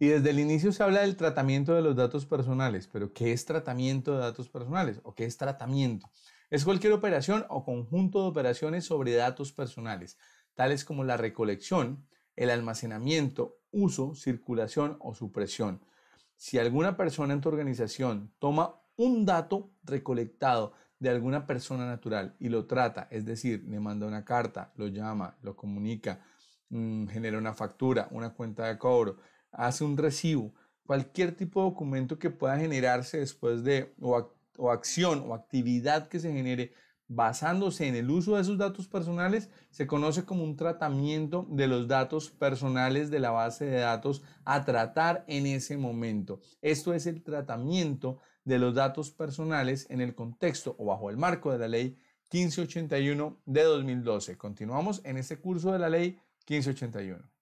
Y desde el inicio se habla del tratamiento de los datos personales, pero ¿qué es tratamiento de datos personales o qué es tratamiento? Es cualquier operación o conjunto de operaciones sobre datos personales, tales como la recolección, el almacenamiento, uso, circulación o supresión. Si alguna persona en tu organización toma un dato recolectado de alguna persona natural y lo trata, es decir, le manda una carta, lo llama, lo comunica, mm, genera una factura, una cuenta de cobro, hace un recibo, cualquier tipo de documento que pueda generarse después de o, acción o actividad que se genere basándose en el uso de esos datos personales, se conoce como un tratamiento de los datos personales de la base de datos a tratar en ese momento. Esto es el tratamiento de los datos personales en el contexto o bajo el marco de la ley 1581 de 2012. Continuamos en este curso de la ley 1581.